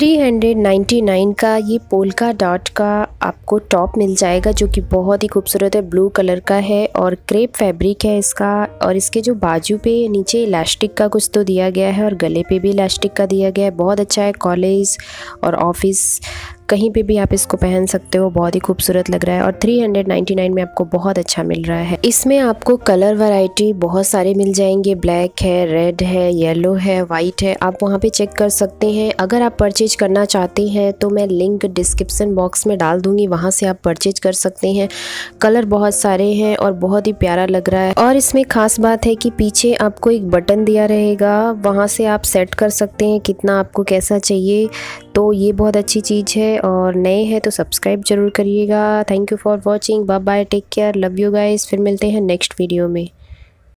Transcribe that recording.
399 का ये polka dot का आपको टॉप मिल जाएगा जो कि बहुत ही खूबसूरत है ब्लू कलर का है और क्रेप फैब्रिक है इसका और इसके जो बाजू पे नीचे इलास्टिक का कुछ तो दिया गया है और गले पे भी इलास्टिक का दिया गया है बहुत अच्छा है कॉलेज और ऑफिस कहीं पे भी आप इसको पहन सकते हो बहुत ही खूबसूरत लग रहा है और 399 में आपको बहुत अच्छा मिल रहा है इसमें आपको कलर वैरायटी बहुत सारे मिल जाएंगे ब्लैक है रेड है येलो है वाइट है आप वहाँ पे चेक कर सकते हैं अगर आप परचेज करना चाहते हैं तो मैं लिंक डिस्क्रिप्सन बॉक्स में डाल दूंगी वहाँ से आप परचेज कर सकते हैं कलर बहुत सारे हैं और बहुत ही प्यारा लग रहा है और इसमें खास बात है कि पीछे आपको एक बटन दिया रहेगा वहाँ से आप सेट कर सकते हैं कितना आपको कैसा चाहिए तो ये बहुत अच्छी चीज़ है और नए हैं तो सब्सक्राइब जरूर करिएगा thank you for watching bye bye take care love you guys फिर मिलते हैं नेक्स्ट वीडियो में